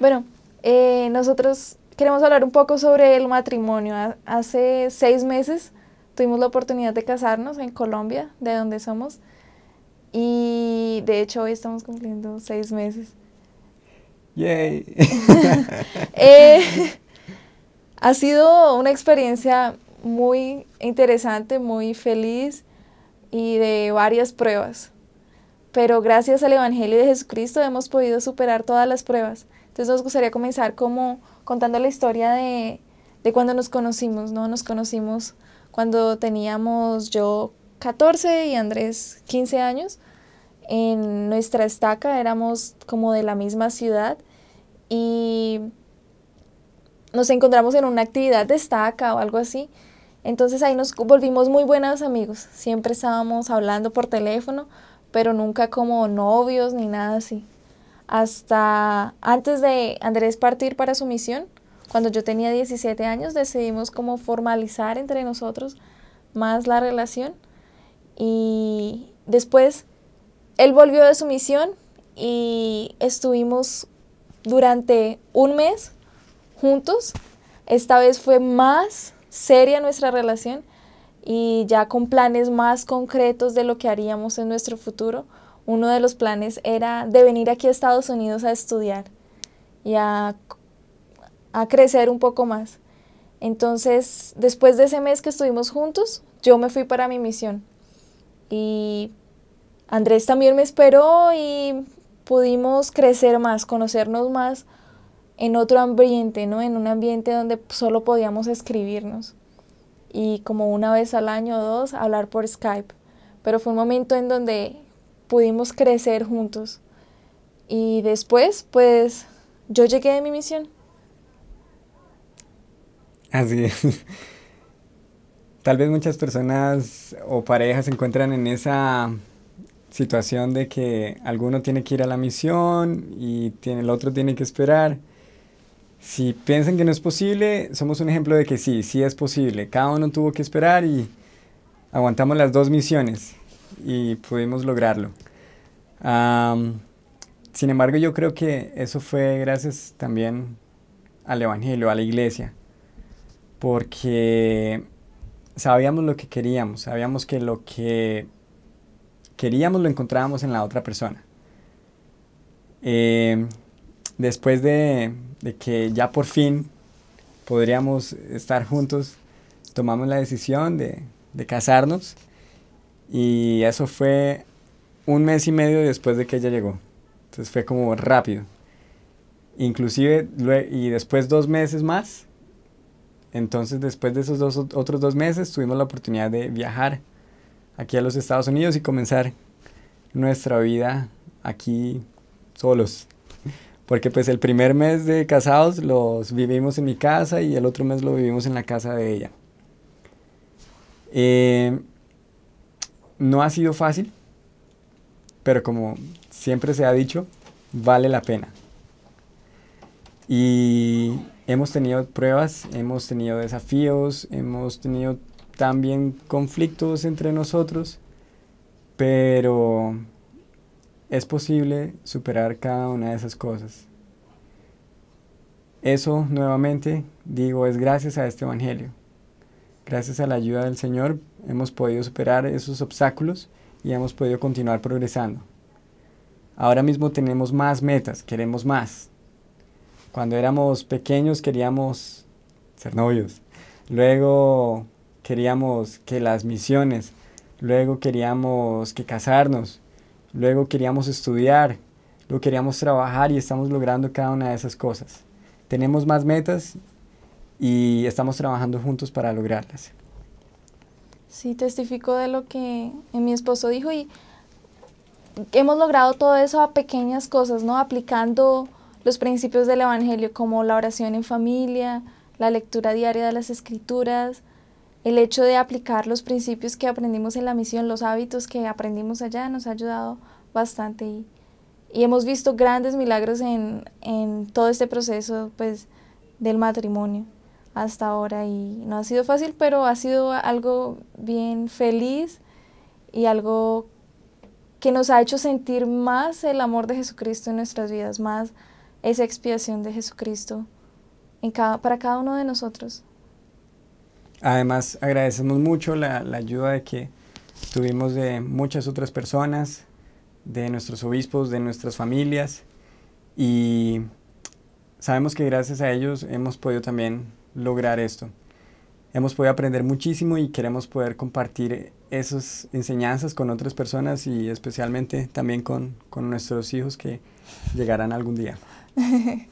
Bueno, eh, nosotros queremos hablar un poco sobre el matrimonio. Hace seis meses tuvimos la oportunidad de casarnos en Colombia, de donde somos, y de hecho hoy estamos cumpliendo seis meses. ¡Yay! Eh, ha sido una experiencia muy interesante, muy feliz y de varias pruebas. Pero gracias al Evangelio de Jesucristo hemos podido superar todas las pruebas. Entonces nos gustaría comenzar como contando la historia de, cuando nos conocimos, ¿no? Nos conocimos cuando teníamos yo 14 y Andrés 15 años. En nuestra estaca éramos como de la misma ciudad y nos encontramos en una actividad de estaca o algo así. Entonces ahí nos volvimos muy buenos amigos. Siempre estábamos hablando por teléfono, pero nunca como novios ni nada así hasta antes de Andrés partir para su misión, cuando yo tenía 17 años, decidimos como formalizar entre nosotros más la relación. Y después él volvió de su misión y estuvimos durante un mes juntos. Esta vez fue más seria nuestra relación y ya con planes más concretos de lo que haríamos en nuestro futuro uno de los planes era de venir aquí a Estados Unidos a estudiar y a, crecer un poco más. Entonces, después de ese mes que estuvimos juntos, yo me fui para mi misión. Y Andrés también me esperó y pudimos crecer más, conocernos más en otro ambiente, ¿no? En un ambiente donde solo podíamos escribirnos y como una vez al año o dos hablar por Skype. Pero fue un momento en donde pudimos crecer juntos. Y después, pues, yo llegué a mi misión. Así es. Tal vez muchas personas o parejas se encuentran en esa situación de que alguno tiene que ir a la misión y tiene, el otro tiene que esperar. Si piensan que no es posible, somos un ejemplo de que sí, sí es posible. Cada uno tuvo que esperar y aguantamos las dos misiones y pudimos lograrlo sin embargo, yo creo que eso fue gracias también al Evangelio, a la iglesia, porque sabíamos lo que queríamos, sabíamos que lo que queríamos lo encontrábamos en la otra persona. Eh, después de, que ya por fin podríamos estar juntos, tomamos la decisión de casarnos y eso fue un mes y medio después de que ella llegó. Entonces fue como rápido. Inclusive, y después dos meses más. Entonces, después de esos otros dos meses, tuvimos la oportunidad de viajar aquí a los Estados Unidos y comenzar nuestra vida aquí solos. Porque pues el primer mes de casados los vivimos en mi casa y el otro mes lo vivimos en la casa de ella. Eh, no ha sido fácil, pero como siempre se ha dicho, vale la pena. Y hemos tenido pruebas, hemos tenido desafíos, hemos tenido también conflictos entre nosotros, pero es posible superar cada una de esas cosas. Eso nuevamente digo es gracias a este Evangelio. Gracias a la ayuda del Señor hemos podido superar esos obstáculos y hemos podido continuar progresando. Ahora mismo tenemos más metas, queremos más. Cuando éramos pequeños queríamos ser novios, luego queríamos que las misiones, luego queríamos que casarnos, luego queríamos estudiar, luego queríamos trabajar y estamos logrando cada una de esas cosas. Tenemos más metas y estamos trabajando juntos para lograrlas. Sí, testifico de lo que eh, mi esposo dijo y hemos logrado todo eso a pequeñas cosas, ¿no? Aplicando los principios del Evangelio, como la oración en familia, la lectura diaria de las Escrituras, el hecho de aplicar los principios que aprendimos en la misión, los hábitos que aprendimos allá, nos ha ayudado bastante y, hemos visto grandes milagros en, en todo este proceso pues, del matrimonio hasta ahora y no ha sido fácil, pero ha sido algo bien feliz y algo que nos ha hecho sentir más el amor de Jesucristo en nuestras vidas, más esa expiación de Jesucristo en para cada uno de nosotros. Además, agradecemos mucho la, la ayuda de que tuvimos de muchas otras personas, de nuestros obispos, de nuestras familias y sabemos que gracias a ellos hemos podido también lograr esto. Hemos podido aprender muchísimo y queremos poder compartir esas enseñanzas con otras personas y especialmente también con, con nuestros hijos que llegarán algún día.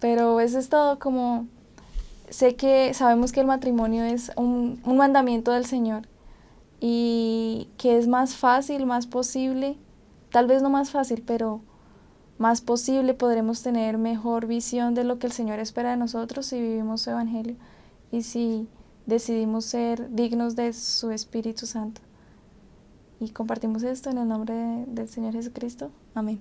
Pero eso es todo como... Sé que sabemos que el matrimonio es un mandamiento del Señor y que es más fácil, más posible, tal vez no más fácil, pero más posible, podremos tener mejor visión de lo que el Señor espera de nosotros si vivimos su Evangelio y si decidimos ser dignos de su Espíritu Santo. Y compartimos esto en el nombre del Señor Jesucristo. Amén.